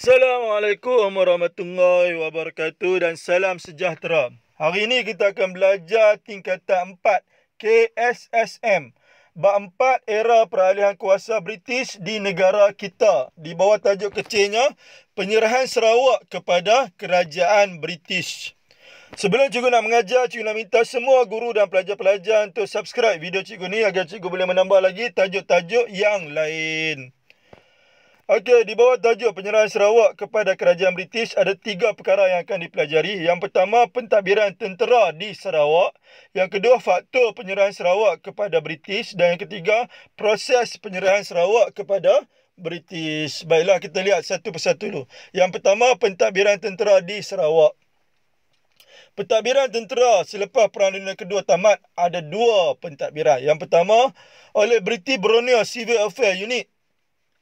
Assalamualaikum warahmatullahi wabarakatuh dan salam sejahtera. Hari ini kita akan belajar tingkatan 4 KSSM. Bab 4 era peralihan kuasa British di negara kita. Di bawah tajuk kecilnya, penyerahan Sarawak kepada kerajaan British. Sebelum cikgu nak mengajar, cikgu nak minta semua guru dan pelajar-pelajar untuk subscribe video cikgu ni agar cikgu boleh menambah lagi tajuk-tajuk yang lain. Okey, di bawah tajuk penyerahan Sarawak kepada kerajaan British ada tiga perkara yang akan dipelajari. Yang pertama, pentadbiran tentera di Sarawak. Yang kedua, faktor penyerahan Sarawak kepada British. Dan yang ketiga, proses penyerahan Sarawak kepada British. Baiklah, kita lihat satu persatu dulu. Yang pertama, pentadbiran tentera di Sarawak. Pentadbiran tentera selepas Perang Dunia Kedua tamat ada dua pentadbiran. Yang pertama, oleh British Borneo Civil Affairs Unit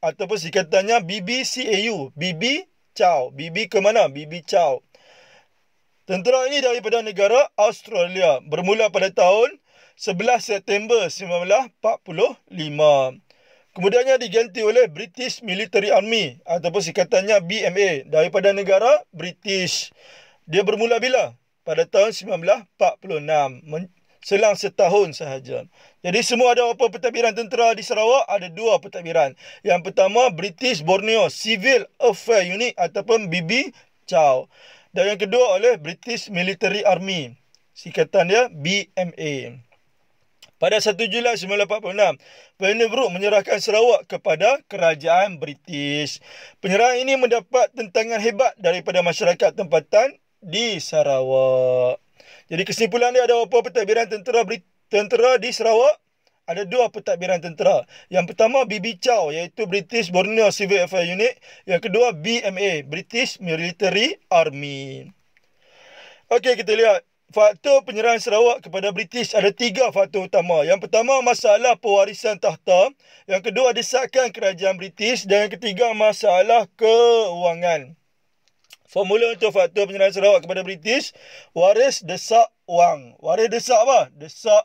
ataupun singkatannya BBCAU. BB Chow. BB ke mana? BB Chow. Tentera ini daripada negara Australia bermula pada tahun 11 September 1945. Kemudiannya diganti oleh British Military Army ataupun singkatannya BMA daripada negara British. Dia bermula bila? Pada tahun 1946 selang setahun sahaja. Jadi semua ada apa pentadbiran tentera di Sarawak? Ada dua pentadbiran. Yang pertama British Borneo Civil Affairs Unit ataupun BB Chow. Dan yang kedua oleh British Military Army. Sikatan dia BMA. Pada 1 Julai 1946, Penelbrook menyerahkan Sarawak kepada kerajaan British. Penyerahan ini mendapat tentangan hebat daripada masyarakat tempatan di Sarawak. Jadi kesimpulan dia ada apa pentadbiran tentera tentera di Sarawak? Ada dua pentadbiran tentera. Yang pertama BB Chow iaitu British Borneo Civil Affairs Unit. Yang kedua BMA British Military Army. Okey kita lihat. Faktor penyerahan Sarawak kepada British ada tiga faktor utama. Yang pertama masalah pewarisan tahta. Yang kedua desakan kerajaan British. Dan yang ketiga masalah kewangan. Formula untuk faktor penyerahan Sarawak kepada British, waris desak wang. Waris desak apa? Desak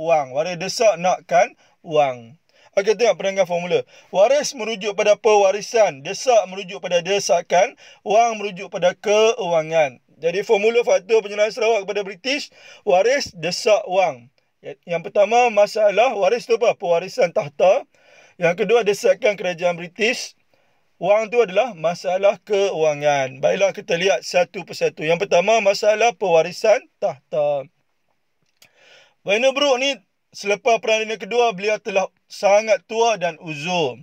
wang. Waris desak nakkan wang. Okey, tengok perenggan formula. Waris merujuk pada pewarisan. Desak merujuk pada desakan. Wang merujuk pada keuangan. Jadi, formula faktor penyerahan Sarawak kepada British, waris desak wang. Yang pertama, masalah waris itu apa? Pewarisan tahta. Yang kedua, desakan kerajaan British. Wang tu adalah masalah keuangan. Baiklah kita lihat satu persatu. Yang pertama masalah pewarisan tahta. Wayne Brook ni selepas Perang Dunia Kedua beliau telah sangat tua dan uzur.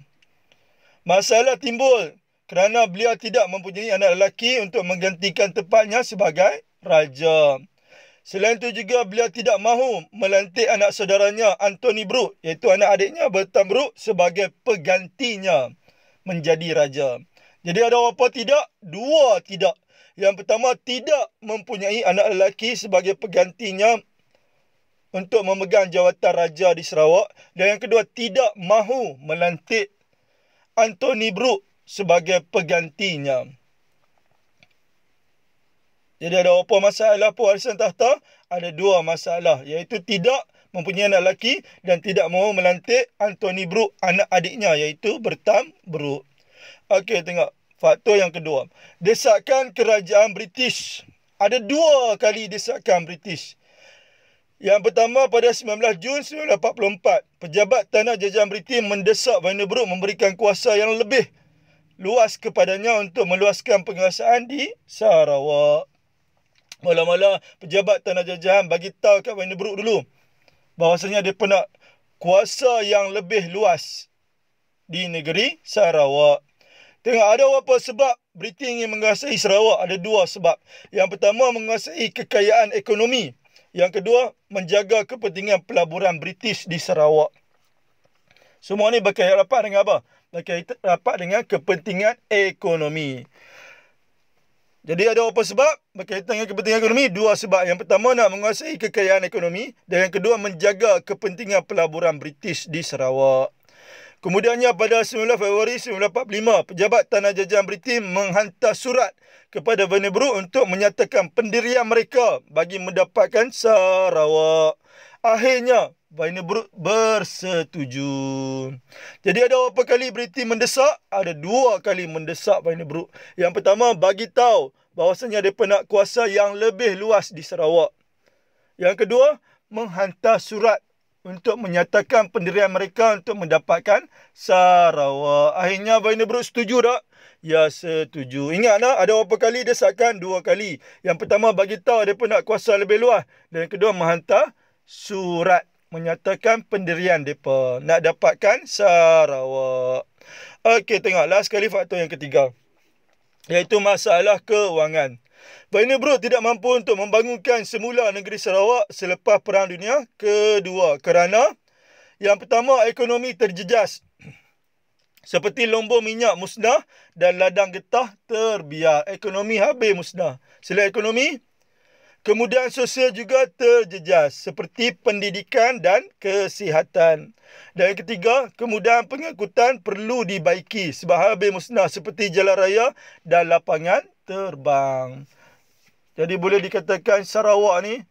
Masalah timbul kerana beliau tidak mempunyai anak lelaki untuk menggantikan tempatnya sebagai raja. Selain itu juga beliau tidak mahu melantik anak saudaranya Anthony Brook iaitu anak adiknya Bertam Brook sebagai pegantinya menjadi raja. Jadi ada apa tidak? Dua tidak. Yang pertama tidak mempunyai anak lelaki sebagai pegantinya untuk memegang jawatan raja di Sarawak dan yang kedua tidak mahu melantik Anthony Brook sebagai pegantinya. Jadi ada apa masalah Puan Harisan Tahta? Ada dua masalah iaitu tidak mempunyai anak lelaki dan tidak mahu melantik Anthony Brook anak adiknya iaitu Bertam Brook. Okey tengok faktor yang kedua. Desakan kerajaan British. Ada dua kali desakan British. Yang pertama pada 19 Jun 1944, pejabat tanah jajahan British mendesak Van der memberikan kuasa yang lebih luas kepadanya untuk meluaskan penguasaan di Sarawak. Mula-mula pejabat tanah jajahan bagi tahu kat Van der dulu bahawasanya mereka nak kuasa yang lebih luas di negeri Sarawak. Tengok ada apa sebab Britain ingin menguasai Sarawak? Ada dua sebab. Yang pertama menguasai kekayaan ekonomi. Yang kedua menjaga kepentingan pelaburan British di Sarawak. Semua ni berkaitan rapat dengan apa? berkaitan rapat dengan kepentingan ekonomi. Jadi ada apa sebab berkaitan dengan kepentingan ekonomi? Dua sebab. Yang pertama nak menguasai kekayaan ekonomi dan yang kedua menjaga kepentingan pelaburan British di Sarawak. Kemudiannya pada 9 Februari 1945, pejabat tanah jajahan British menghantar surat kepada Vanderbilt untuk menyatakan pendirian mereka bagi mendapatkan Sarawak. Akhirnya, ini bersetuju. Jadi ada berapa kali berita mendesak? Ada dua kali mendesak Vaina Bro. Yang pertama bagi tahu bahawasanya ada penak kuasa yang lebih luas di Sarawak. Yang kedua menghantar surat untuk menyatakan pendirian mereka untuk mendapatkan Sarawak. Akhirnya Vaina Bro setuju tak? Ya setuju. Ingat tak ada berapa kali desakan? Dua kali. Yang pertama bagi tahu ada penak kuasa lebih luas dan yang kedua menghantar surat menyatakan pendirian mereka nak dapatkan Sarawak. Okey, tengok. Last sekali faktor yang ketiga. Iaitu masalah kewangan. Bainu Bro tidak mampu untuk membangunkan semula negeri Sarawak selepas Perang Dunia Kedua kerana yang pertama ekonomi terjejas seperti lombor minyak musnah dan ladang getah terbiar. Ekonomi habis musnah. Selain ekonomi, Kemudian sosial juga terjejas seperti pendidikan dan kesihatan. Dan yang ketiga, kemudahan pengangkutan perlu dibaiki sebahagian lebih musnah seperti jalan raya dan lapangan terbang. Jadi boleh dikatakan Sarawak ni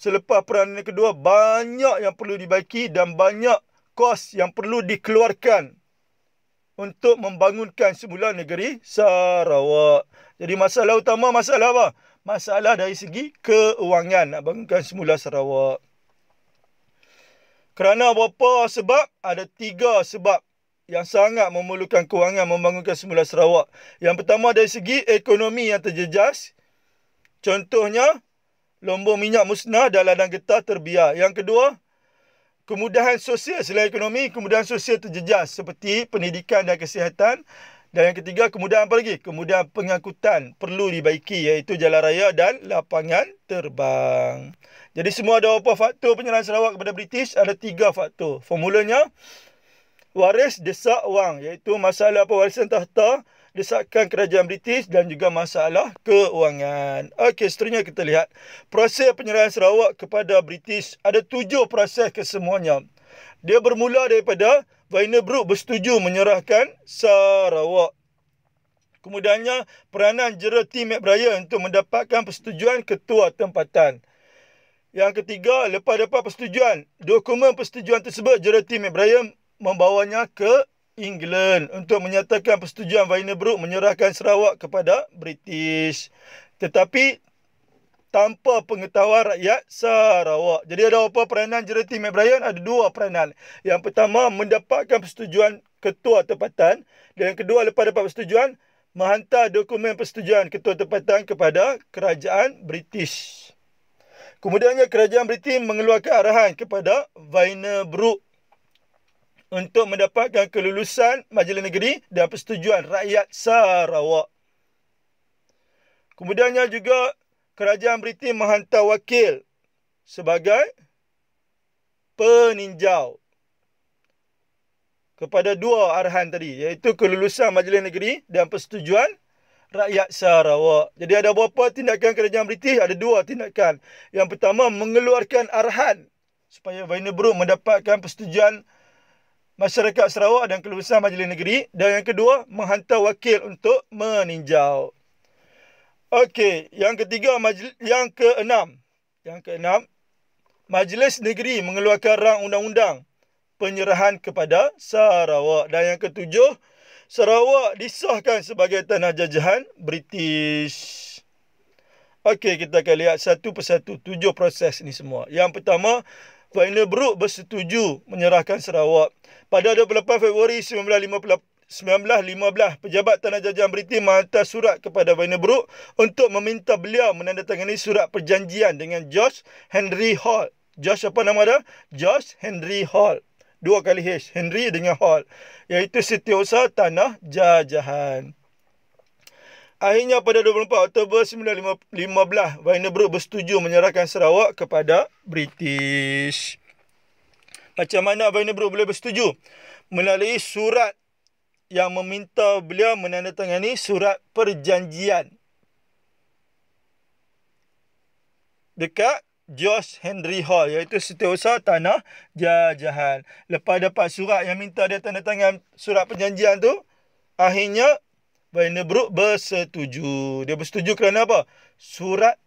selepas peranan kedua banyak yang perlu dibaiki dan banyak kos yang perlu dikeluarkan untuk membangunkan semula negeri Sarawak. Jadi masalah utama masalah apa? masalah dari segi keuangan nak bangunkan semula Sarawak. Kerana apa sebab? Ada tiga sebab yang sangat memerlukan keuangan membangunkan semula Sarawak. Yang pertama dari segi ekonomi yang terjejas. Contohnya, lombong minyak musnah dan ladang getah terbiar. Yang kedua, kemudahan sosial selain ekonomi, kemudahan sosial terjejas seperti pendidikan dan kesihatan. Dan yang ketiga, kemudahan apa lagi? Kemudahan pengangkutan perlu dibaiki iaitu jalan raya dan lapangan terbang. Jadi semua ada apa faktor penyerahan Sarawak kepada British? Ada tiga faktor. Formulanya, waris desak wang iaitu masalah apa warisan tahta desakan kerajaan British dan juga masalah keuangan. Okey, seterusnya kita lihat proses penyerahan Sarawak kepada British. Ada tujuh proses kesemuanya dia bermula daripada Vainerbrook bersetuju menyerahkan Sarawak. Kemudiannya, peranan jera Tim McBride untuk mendapatkan persetujuan ketua tempatan. Yang ketiga, lepas dapat persetujuan, dokumen persetujuan tersebut jera Tim McBride membawanya ke England untuk menyatakan persetujuan Vainerbrook menyerahkan Sarawak kepada British. Tetapi tanpa pengetahuan rakyat Sarawak. Jadi ada apa peranan jeruti Mac Brian? Ada dua peranan. Yang pertama, mendapatkan persetujuan ketua tempatan. Dan yang kedua, lepas dapat persetujuan, menghantar dokumen persetujuan ketua tempatan kepada kerajaan British. Kemudiannya, kerajaan British mengeluarkan arahan kepada Viner Brook untuk mendapatkan kelulusan majlis negeri dan persetujuan rakyat Sarawak. Kemudiannya juga kerajaan Britain menghantar wakil sebagai peninjau kepada dua arahan tadi iaitu kelulusan majlis negeri dan persetujuan rakyat Sarawak. Jadi ada beberapa tindakan kerajaan British? Ada dua tindakan. Yang pertama mengeluarkan arahan supaya Vinebro mendapatkan persetujuan masyarakat Sarawak dan kelulusan majlis negeri dan yang kedua menghantar wakil untuk meninjau. Okey, yang ketiga majlis, yang keenam. Yang keenam, Majlis Negeri mengeluarkan rang undang-undang penyerahan kepada Sarawak dan yang ketujuh, Sarawak disahkan sebagai tanah jajahan British. Okey, kita akan lihat satu persatu tujuh proses ini semua. Yang pertama, Vanderbrug bersetuju menyerahkan Sarawak pada 28 Februari 1958 1915 pejabat tanah jajahan British mata surat kepada Vanderbrook untuk meminta beliau menandatangani surat perjanjian dengan George Henry Hall. George apa nama dia? George Henry Hall. Dua kali H. Henry dengan Hall. Iaitu setiausaha tanah jajahan. Akhirnya pada 24 Oktober 1915, Vanderbrook bersetuju menyerahkan Sarawak kepada British. Macam mana Vanderbrook boleh bersetuju? Melalui surat yang meminta beliau menandatangani surat perjanjian dekat George Henry Hall iaitu setiausaha tanah jajahan. Lepas dapat surat yang minta dia tanda tangan surat perjanjian tu, akhirnya Bainebrook bersetuju. Dia bersetuju kerana apa? Surat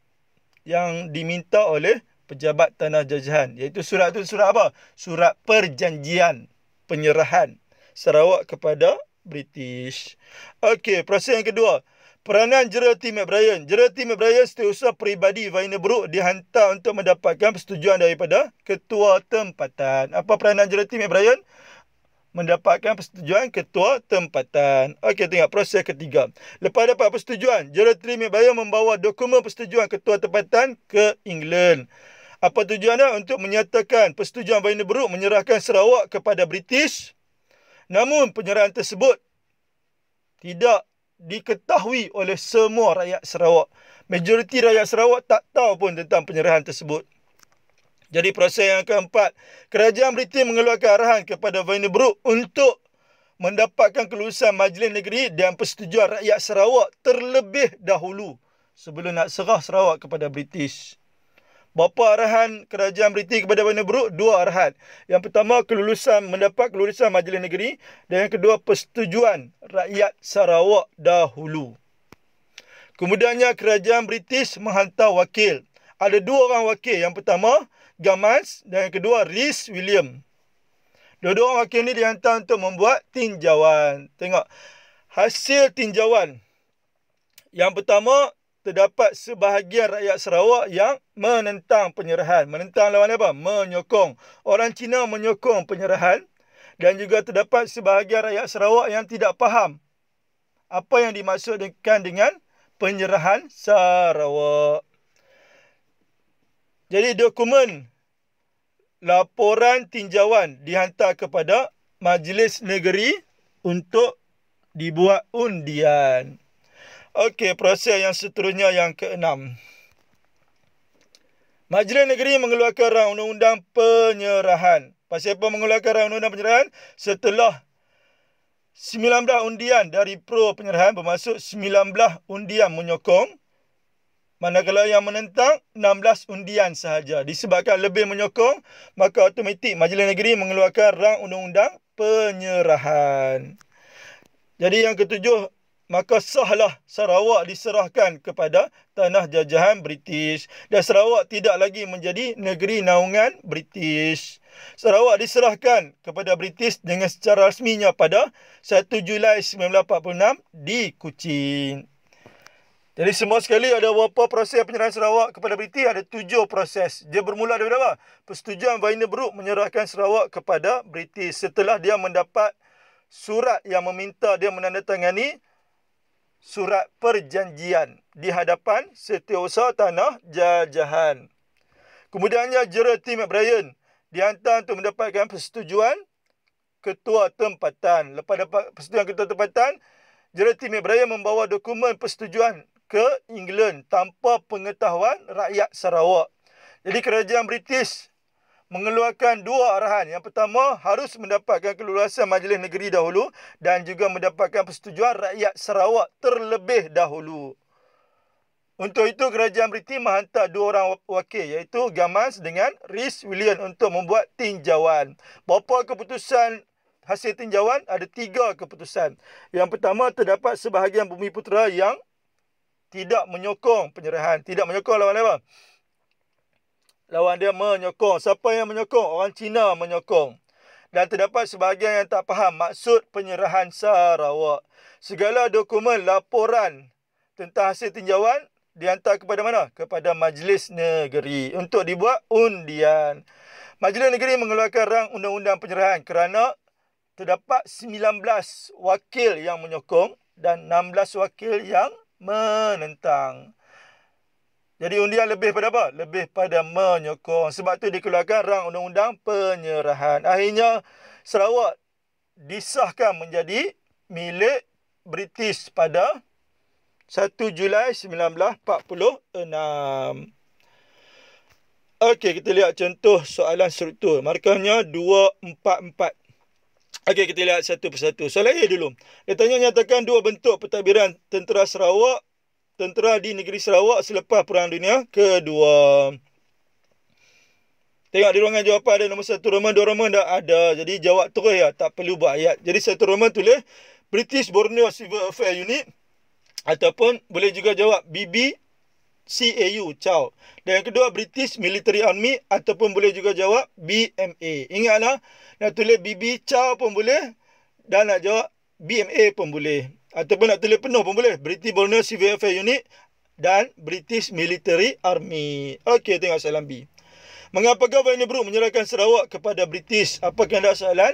yang diminta oleh pejabat tanah jajahan. Iaitu surat tu surat apa? Surat perjanjian penyerahan Sarawak kepada British. Okey, proses yang kedua. Peranan jera Tim McBrien. Jera Tim McBrien setiausaha peribadi Vainer Brook dihantar untuk mendapatkan persetujuan daripada ketua tempatan. Apa peranan jera Tim McBrien? mendapatkan persetujuan ketua tempatan. Okey, tengok proses ketiga. Lepas dapat persetujuan, Jeratri McBrien membawa dokumen persetujuan ketua tempatan ke England. Apa tujuannya? Untuk menyatakan persetujuan Vainer Brook menyerahkan Sarawak kepada British Namun penyerahan tersebut tidak diketahui oleh semua rakyat Sarawak. Majoriti rakyat Sarawak tak tahu pun tentang penyerahan tersebut. Jadi proses yang keempat, kerajaan Britain mengeluarkan arahan kepada Vinebrook untuk mendapatkan kelulusan majlis negeri dan persetujuan rakyat Sarawak terlebih dahulu sebelum nak serah Sarawak kepada British. Berapa arahan kerajaan beriti kepada Bandar Beruk? Dua arahan. Yang pertama, kelulusan mendapat kelulusan majlis negeri. Dan yang kedua, persetujuan rakyat Sarawak dahulu. Kemudiannya, kerajaan British menghantar wakil. Ada dua orang wakil. Yang pertama, Gamans dan yang kedua, Rhys William. Dua-dua orang wakil ini dihantar untuk membuat tinjauan. Tengok. Hasil tinjauan. Yang pertama, terdapat sebahagian rakyat Sarawak yang menentang penyerahan. Menentang lawan apa? Menyokong. Orang Cina menyokong penyerahan dan juga terdapat sebahagian rakyat Sarawak yang tidak faham apa yang dimaksudkan dengan penyerahan Sarawak. Jadi dokumen laporan tinjauan dihantar kepada Majlis Negeri untuk dibuat undian. Okey, proses yang seterusnya yang keenam. Majlis Negeri mengeluarkan undang-undang penyerahan. Pasal apa mengeluarkan undang-undang penyerahan? Setelah 19 undian dari pro penyerahan bermaksud 19 undian menyokong. Manakala yang menentang 16 undian sahaja. Disebabkan lebih menyokong, maka automatik Majlis Negeri mengeluarkan rang undang-undang penyerahan. Jadi yang ketujuh maka sahlah Sarawak diserahkan kepada tanah jajahan British dan Sarawak tidak lagi menjadi negeri naungan British. Sarawak diserahkan kepada British dengan secara rasminya pada 1 Julai 1946 di Kuching. Jadi semua sekali ada beberapa proses penyerahan Sarawak kepada British ada tujuh proses. Dia bermula daripada apa? Persetujuan Vandenberg menyerahkan Sarawak kepada British setelah dia mendapat surat yang meminta dia menandatangani surat perjanjian di hadapan setiausaha tanah jajahan. Kemudiannya jera Tim Brian dihantar untuk mendapatkan persetujuan ketua tempatan. Lepas dapat persetujuan ketua tempatan, jera Tim Brian membawa dokumen persetujuan ke England tanpa pengetahuan rakyat Sarawak. Jadi kerajaan British mengeluarkan dua arahan. Yang pertama, harus mendapatkan kelulusan majlis negeri dahulu dan juga mendapatkan persetujuan rakyat Sarawak terlebih dahulu. Untuk itu, Kerajaan Beriti menghantar dua orang wakil iaitu Gamans dengan Rhys William untuk membuat tinjauan. Berapa keputusan hasil tinjauan? Ada tiga keputusan. Yang pertama, terdapat sebahagian bumi putera yang tidak menyokong penyerahan, tidak menyokong lawan-lawan lawan dia menyokong. Siapa yang menyokong? Orang Cina menyokong. Dan terdapat sebahagian yang tak faham maksud penyerahan Sarawak. Segala dokumen laporan tentang hasil tinjauan dihantar kepada mana? Kepada Majlis Negeri untuk dibuat undian. Majlis Negeri mengeluarkan rang undang-undang penyerahan kerana terdapat 19 wakil yang menyokong dan 16 wakil yang menentang. Jadi undian lebih pada apa? Lebih pada menyokong. Sebab tu dikeluarkan rang undang-undang penyerahan. Akhirnya Sarawak disahkan menjadi milik British pada 1 Julai 1946. Okey, kita lihat contoh soalan struktur. Markahnya 244. Okey, kita lihat satu persatu. Soalan A dulu. Dia tanya nyatakan dua bentuk pentadbiran tentera Sarawak tentera di negeri Sarawak selepas Perang Dunia Kedua. Tengok di ruangan jawapan ada nombor satu Roman. Dua Roman dah ada. Jadi jawab terus ya. Tak perlu buat ayat. Jadi satu Roman tulis British Borneo Civil Affairs Unit. Ataupun boleh juga jawab BB CAU. Ciao. Dan yang kedua British Military Army. Ataupun boleh juga jawab BMA. Ingatlah. Nak tulis BB Ciao pun boleh. Dan nak jawab BMA pun boleh ataupun ah, nak tulis penuh pun boleh. British Borneo Civil Affairs Unit dan British Military Army. Okey, tengok soalan B. Mengapa Gawai Nebru menyerahkan Sarawak kepada British? Apa kehendak soalan?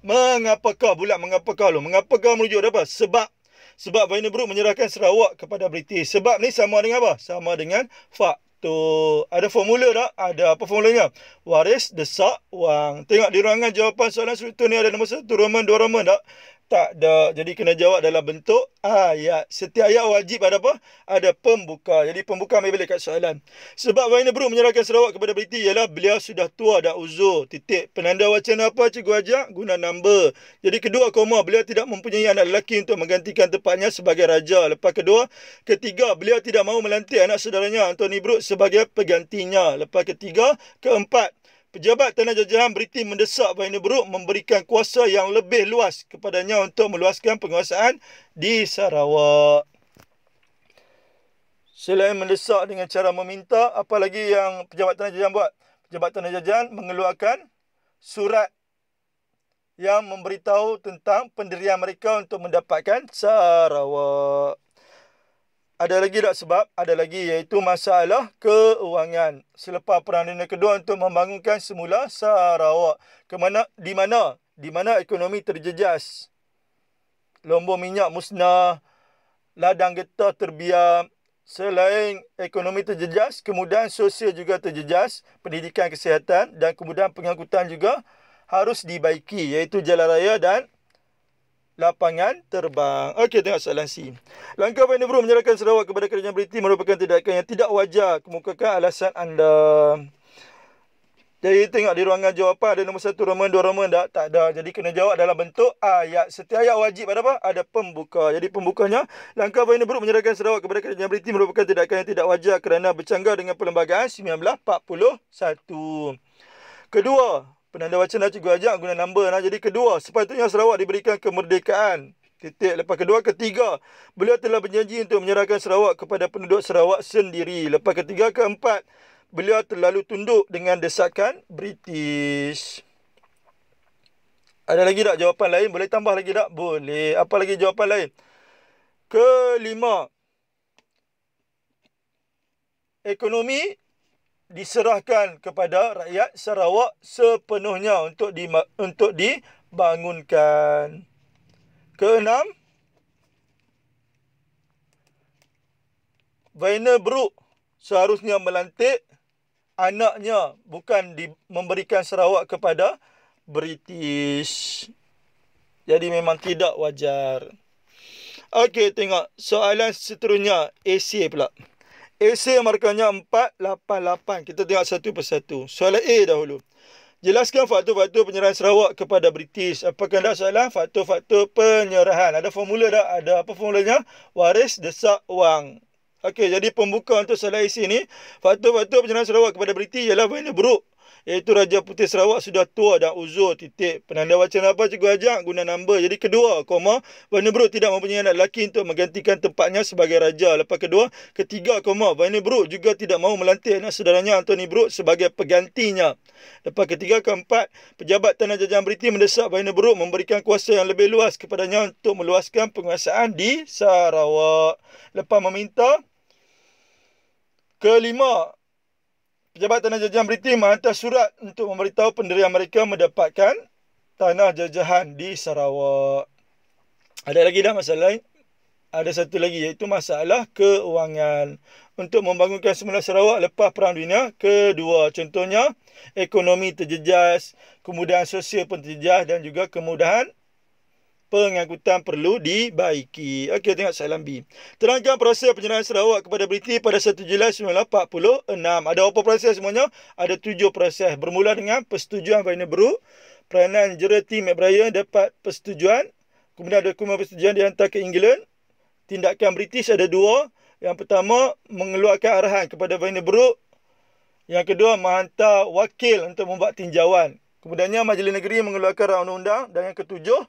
Mengapakah? Bulat mengapakah lu? Mengapakah menuju apa? Sebab sebab Vainerbrook menyerahkan Sarawak kepada British. Sebab ni sama dengan apa? Sama dengan faktor. Ada formula tak? Ada apa formulanya? Waris, desak, wang. Tengok di ruangan jawapan soalan struktur ni ada nombor satu roman, dua roman tak? tak ada jadi kena jawab dalam bentuk ayat ah, setiap ayat wajib ada apa ada pembuka jadi pembuka mai boleh kat soalan sebab Wayne Bro menyerahkan Sarawak kepada Beliti ialah beliau sudah tua dah uzur titik penanda wacana apa cikgu ajak guna number jadi kedua koma beliau tidak mempunyai anak lelaki untuk menggantikan tempatnya sebagai raja lepas kedua ketiga beliau tidak mahu melantik anak saudaranya Anthony Bro sebagai pegantinya lepas ketiga keempat Pejabat Tanah Jajahan Britain mendesak Wayne Brook memberikan kuasa yang lebih luas kepadanya untuk meluaskan penguasaan di Sarawak. Selain mendesak dengan cara meminta, apa lagi yang Pejabat Tanah Jajahan buat? Pejabat Tanah Jajahan mengeluarkan surat yang memberitahu tentang pendirian mereka untuk mendapatkan Sarawak. Ada lagi tak sebab? Ada lagi iaitu masalah keuangan. Selepas Perang Dunia Kedua untuk membangunkan semula Sarawak. Kemana, di mana? Di mana ekonomi terjejas? Lombor minyak musnah, ladang getah terbiar. Selain ekonomi terjejas, kemudian sosial juga terjejas. Pendidikan kesihatan dan kemudian pengangkutan juga harus dibaiki. Iaitu jalan raya dan lapangan terbang. Okey, tengok soalan C. Langkah Pak Nebro menyerahkan Sarawak kepada kerajaan British merupakan tindakan yang tidak wajar. Kemukakan alasan anda. Jadi, tengok di ruangan jawapan ada nombor satu roman, dua roman tak? Tak ada. Jadi, kena jawab dalam bentuk ayat. Setiap ayat wajib pada apa? Ada pembuka. Jadi, pembukanya, langkah Pak Nebro menyerahkan Sarawak kepada kerajaan British merupakan tindakan yang tidak wajar kerana bercanggah dengan perlembagaan 1941. Kedua, Penanda wacana lah cikgu ajak guna number. Nah. Jadi kedua, sepatutnya Sarawak diberikan kemerdekaan. Titik. Lepas kedua, ketiga, beliau telah berjanji untuk menyerahkan Sarawak kepada penduduk Sarawak sendiri. Lepas ketiga, keempat, beliau terlalu tunduk dengan desakan British. Ada lagi tak jawapan lain? Boleh tambah lagi tak? Boleh. Apa lagi jawapan lain? Kelima. Ekonomi diserahkan kepada rakyat Sarawak sepenuhnya untuk di, untuk dibangunkan. Keenam, Vainer Brook seharusnya melantik anaknya bukan di, memberikan Sarawak kepada British. Jadi memang tidak wajar. Okey, tengok soalan seterusnya ACA pula. AC markahnya 488. Kita tengok satu persatu. Soalan A dahulu. Jelaskan faktor-faktor penyerahan Sarawak kepada British. Apakah anda soalan? Faktor-faktor penyerahan. Ada formula dah? Ada apa formulanya? Waris desak wang. Okey, jadi pembuka untuk soalan AC ni. Faktor-faktor penyerahan Sarawak kepada British ialah benda buruk iaitu Raja Putih Sarawak sudah tua dan uzur titik. Penanda wacan apa cikgu ajak guna nombor. Jadi kedua, koma, Vani Bro tidak mempunyai anak lelaki untuk menggantikan tempatnya sebagai raja. Lepas kedua, ketiga, koma, Vani Bro juga tidak mahu melantik anak saudaranya Anthony Bro sebagai pegantinya. Lepas ketiga, keempat, Pejabat Tanah Jajahan Beriti mendesak Vani Bro memberikan kuasa yang lebih luas kepadanya untuk meluaskan penguasaan di Sarawak. Lepas meminta, kelima, Pejabat Tanah Jajahan beriti menghantar surat untuk memberitahu pendirian mereka mendapatkan tanah jajahan di Sarawak. Ada lagi dah masalah lain? Ada satu lagi iaitu masalah keuangan. Untuk membangunkan semula Sarawak lepas Perang Dunia, kedua contohnya ekonomi terjejas, kemudahan sosial pun terjejas dan juga kemudahan pengangkutan perlu dibaiki. Okey, tengok saya lambi. Terangkan proses penyerahan Sarawak kepada Briti pada 1 Julai 1946. Ada apa proses semuanya? Ada tujuh proses. Bermula dengan persetujuan Vainer Bru. Peranan jereti McBrien dapat persetujuan. Kemudian ada kumpulan persetujuan dihantar ke England. Tindakan British ada dua. Yang pertama, mengeluarkan arahan kepada Vainer Bru. Yang kedua, menghantar wakil untuk membuat tinjauan. Kemudiannya, Majlis Negeri mengeluarkan undang-undang. Dan yang ketujuh,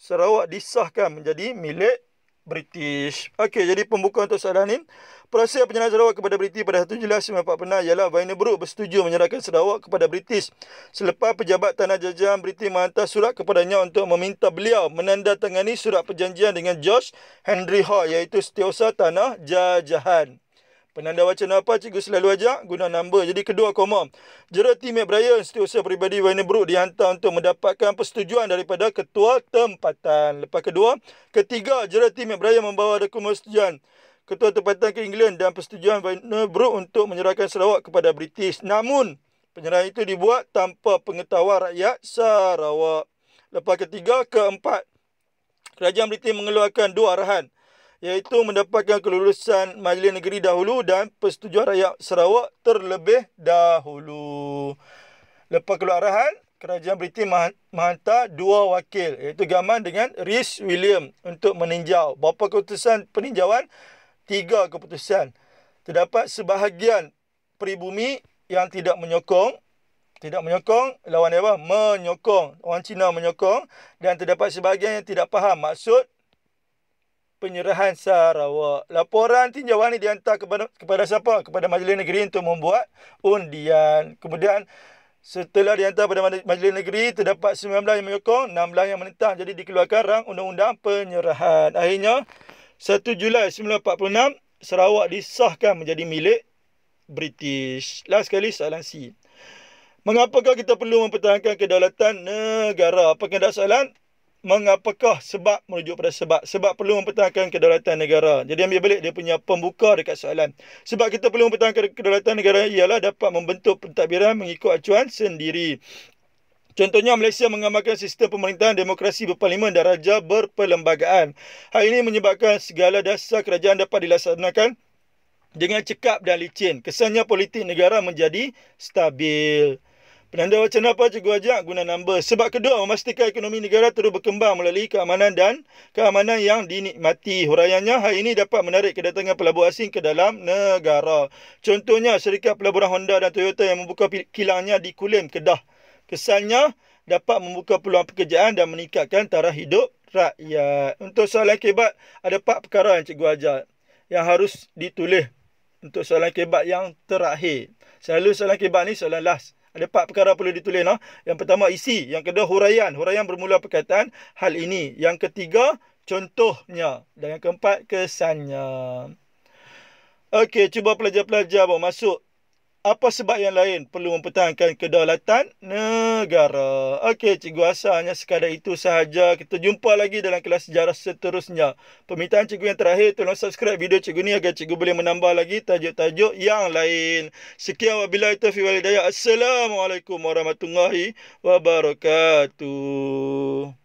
Sarawak disahkan menjadi milik British. Okey, jadi pembukaan untuk soalan ini. Proses penyerahan Sarawak kepada British pada 1 Julai 1946 ialah Vainerbrook bersetuju menyerahkan Sarawak kepada British. Selepas pejabat tanah jajahan British menghantar surat kepadanya untuk meminta beliau menandatangani surat perjanjian dengan George Henry Hall iaitu setiausaha tanah jajahan. Penanda wacana apa cikgu selalu ajak? Guna nombor Jadi kedua koma. Jeruti Mac Brian, setiausaha peribadi Wayne Brook dihantar untuk mendapatkan persetujuan daripada ketua tempatan. Lepas kedua, ketiga, jeruti Mac Brian membawa dokumen persetujuan. Ketua tempatan ke England dan persetujuan Wayne Brook untuk menyerahkan Sarawak kepada British. Namun, penyerahan itu dibuat tanpa pengetahuan rakyat Sarawak. Lepas ketiga, keempat, Kerajaan British mengeluarkan dua arahan iaitu mendapatkan kelulusan majlis negeri dahulu dan persetujuan rakyat Sarawak terlebih dahulu. Lepas keluar arahan, kerajaan British menghantar dua wakil iaitu Gaman dengan Rhys William untuk meninjau. Berapa keputusan peninjauan? Tiga keputusan. Terdapat sebahagian peribumi yang tidak menyokong tidak menyokong lawan dia apa menyokong orang Cina menyokong dan terdapat sebahagian yang tidak faham maksud penyerahan Sarawak. Laporan tinjauan ini dihantar kepada, kepada siapa? Kepada Majlis Negeri untuk membuat undian. Kemudian setelah dihantar kepada Majlis Negeri, terdapat 19 yang menyokong, 16 yang menentang. Jadi dikeluarkan rang undang-undang penyerahan. Akhirnya, 1 Julai 1946, Sarawak disahkan menjadi milik British. Last sekali, soalan C. Mengapakah kita perlu mempertahankan kedaulatan negara? Apakah dah soalan? mengapakah sebab merujuk pada sebab sebab perlu mempertahankan kedaulatan negara jadi ambil balik dia punya pembuka dekat soalan sebab kita perlu mempertahankan kedaulatan negara ialah dapat membentuk pentadbiran mengikut acuan sendiri Contohnya Malaysia mengamalkan sistem pemerintahan demokrasi berparlimen dan raja berperlembagaan. Hal ini menyebabkan segala dasar kerajaan dapat dilaksanakan dengan cekap dan licin. Kesannya politik negara menjadi stabil. Penanda wacana apa cikgu ajak guna nombor. Sebab kedua memastikan ekonomi negara terus berkembang melalui keamanan dan keamanan yang dinikmati. Huraiannya hari ini dapat menarik kedatangan pelabur asing ke dalam negara. Contohnya syarikat pelaburan Honda dan Toyota yang membuka kilangnya di Kulim, Kedah. Kesannya dapat membuka peluang pekerjaan dan meningkatkan taraf hidup rakyat. Untuk soalan kebat, ada empat perkara yang cikgu ajak yang harus ditulis. Untuk soalan kebat yang terakhir. Selalu soalan kebat ni soalan last. Ada empat perkara perlu ditulis. No? Yang pertama isi. Yang kedua huraian. Huraian bermula perkataan hal ini. Yang ketiga contohnya. Dan yang keempat kesannya. Okey, cuba pelajar-pelajar bawa masuk apa sebab yang lain perlu mempertahankan kedaulatan negara. Okey, cikgu Asa hanya sekadar itu sahaja. Kita jumpa lagi dalam kelas sejarah seterusnya. Permintaan cikgu yang terakhir, tolong subscribe video cikgu ni agar cikgu boleh menambah lagi tajuk-tajuk yang lain. Sekian wabillahi taufiq walidayah. Assalamualaikum warahmatullahi wabarakatuh.